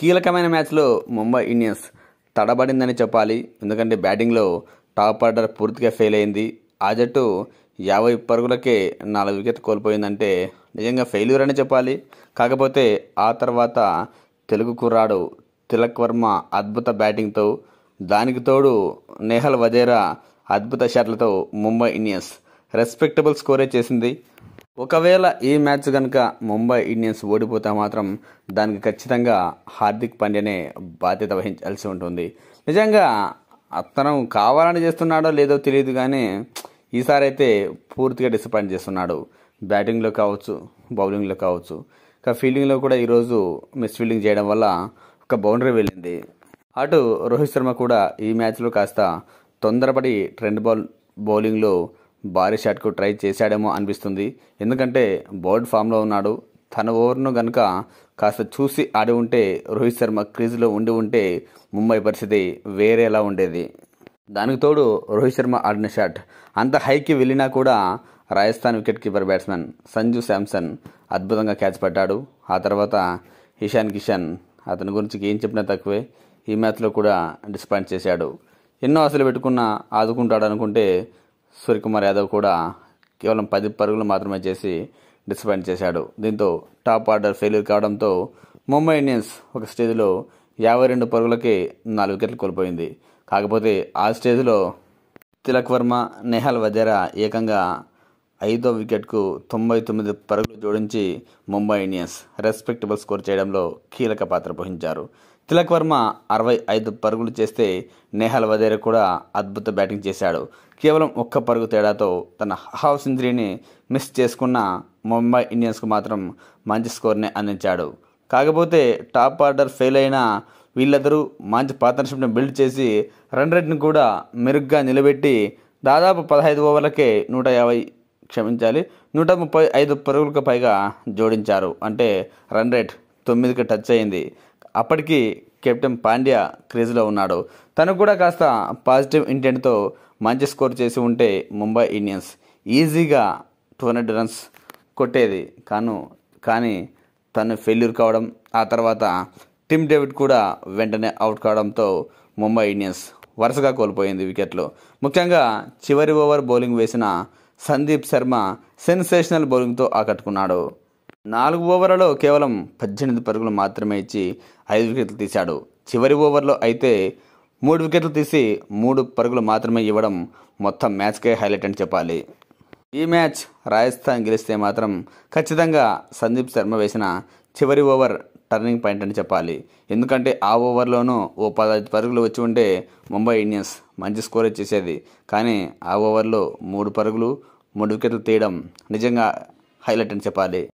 కీలకమైన మ్యాచ్లో ముంబై ఇండియన్స్ తడబడిందని చెప్పాలి ఎందుకంటే బ్యాటింగ్లో టాప్ ఆర్డర్ పూర్తిగా ఫెయిల్ అయింది ఆ జట్టు యాభై పరుగులకే నాలుగు వికెట్ కోల్పోయిందంటే నిజంగా ఫెయిల్యూర్ అని చెప్పాలి కాకపోతే ఆ తర్వాత తెలుగు కుర్రాడు తిలక్ వర్మ అద్భుత బ్యాటింగ్తో దానికి తోడు నేహల్ వజేరా అద్భుత షాట్లతో ముంబై ఇండియన్స్ రెస్పెక్టబుల్ స్కోరే చేసింది ఒకవేళ ఈ మ్యాచ్ కనుక ముంబై ఇండియన్స్ ఓడిపోతే మాత్రం దానికి ఖచ్చితంగా హార్దిక్ పాండ్యనే బాధ్యత వహించాల్సి ఉంటుంది నిజంగా అతను కావాలని చేస్తున్నాడో లేదో తెలియదు కానీ ఈసారి అయితే పూర్తిగా డిసప్పాయింట్ చేస్తున్నాడు బ్యాటింగ్లో కావచ్చు బౌలింగ్లో కావచ్చు ఇక ఫీల్డింగ్లో కూడా ఈరోజు మిస్ ఫీల్డింగ్ చేయడం వల్ల ఒక బౌండరీ వెళ్ళింది అటు రోహిత్ శర్మ కూడా ఈ మ్యాచ్లో కాస్త తొందరపడి ట్రెండ్ బౌల్ బౌలింగ్లో భారీ షాట్కు ట్రై చేశాడేమో అనిపిస్తుంది ఎందుకంటే బౌల్డ్ ఫామ్లో ఉన్నాడు తన ఓవర్ను గనుక కాస్త చూసి ఆడి ఉంటే రోహిత్ శర్మ క్రీజ్లో ఉండి ఉంటే ముంబై పరిస్థితి వేరేలా ఉండేది దానికి తోడు రోహిత్ శర్మ ఆడిన షాట్ అంత హైకి వెళ్ళినా కూడా Rajasthan wicket keeper batsmen Sanju Samson అద్భుతంగా క్యాచ్ పట్టాడు ఆ తర్వాత ఇషాన్ కిషన్ అతని గురించి ఏం చెప్పినా తక్కువే ఈ మ్యాచ్లో కూడా డిస్పాయింట్ చేశాడు ఎన్నో అసలు పెట్టుకున్నా ఆదుకుంటాడు అనుకుంటే సూర్యకుమార్ యాదవ్ కూడా కేవలం పది పరుగులు మాత్రమే చేసి డిసప్పాయింట్ చేశాడు దీంతో టాప్ ఆర్డర్ ఫెయిల్యూర్ కావడంతో ముంబై ఇండియన్స్ ఒక స్టేజ్లో యాభై రెండు పరుగులకి నాలుగు వికెట్లు కోల్పోయింది కాకపోతే ఆ స్టేజ్లో తిలక్ వర్మ నెహల్ వజేరా ఏకంగా ఐదో వికెట్కు తొంభై తొమ్మిది పరుగులు జోడించి ముంబై ఇండియన్స్ రెస్పెక్టబుల్ స్కోర్ చేయడంలో కీలక పాత్ర పోషించారు తిలక్ వర్మ అరవై ఐదు పరుగులు చేస్తే నేహాల్ వదేర కూడా అద్భుత బ్యాటింగ్ చేశాడు కేవలం ఒక్క పరుగు తేడాతో తన హాఫ్ సెంచరీని మిస్ చేసుకున్న ముంబై ఇండియన్స్కు మాత్రం మంచి స్కోర్నే అందించాడు కాకపోతే టాప్ ఆర్డర్ ఫెయిల్ అయిన వీళ్ళందరూ మంచి పార్ట్నర్షిప్ని బిల్డ్ చేసి రన్ రేట్ని కూడా మెరుగ్గా నిలబెట్టి దాదాపు పదహైదు ఓవర్లకే నూట యాభై క్షమించాలి నూట ముప్పై ఐదు పరుగులకు పైగా జోడించారు అంటే రన్ రేట్ తొమ్మిదికి టచ్ అయింది అప్పటికి కెప్టెన్ పాండ్యా క్రీజ్లో ఉన్నాడు తను కూడా కాస్త పాజిటివ్ ఇంటెంట్తో మంచి స్కోర్ చేసి ఉంటే ముంబై ఇండియన్స్ ఈజీగా టూ హండ్రెడ్ రన్స్ కొట్టేది కాను కానీ తను ఫెయిల్యూర్ కావడం ఆ తర్వాత టిమ్ డేవిడ్ కూడా వెంటనే అవుట్ కావడంతో ముంబై ఇండియన్స్ వరుసగా కోల్పోయింది వికెట్లు ముఖ్యంగా చివరి ఓవర్ బౌలింగ్ వేసిన సందీప్ శర్మ సెన్సేషనల్ బౌలింగ్తో ఆకట్టుకున్నాడు నాలుగు ఓవర్లలో కేవలం పద్దెనిమిది పరుగులు మాత్రమే ఇచ్చి ఐదు వికెట్లు తీశాడు చివరి ఓవర్లో అయితే మూడు వికెట్లు తీసి మూడు పరుగులు మాత్రమే ఇవ్వడం మొత్తం మ్యాచ్కే హైలైట్ అని చెప్పాలి ఈ మ్యాచ్ రాజస్థాన్ గెలిస్తే మాత్రం ఖచ్చితంగా సందీప్ శర్మ వేసిన చివరి ఓవర్ టర్నింగ్ పాయింట్ అని చెప్పాలి ఎందుకంటే ఆ ఓవర్లోనూ ఓ పదహైదు పరుగులు వచ్చి ఉంటే ముంబై ఇండియన్స్ మంచి స్కోర్ ఇచ్చేసేది కానీ ఆ ఓవర్లో మూడు పరుగులు మూడు వికెట్లు తీయడం నిజంగా హైలైట్ అని చెప్పాలి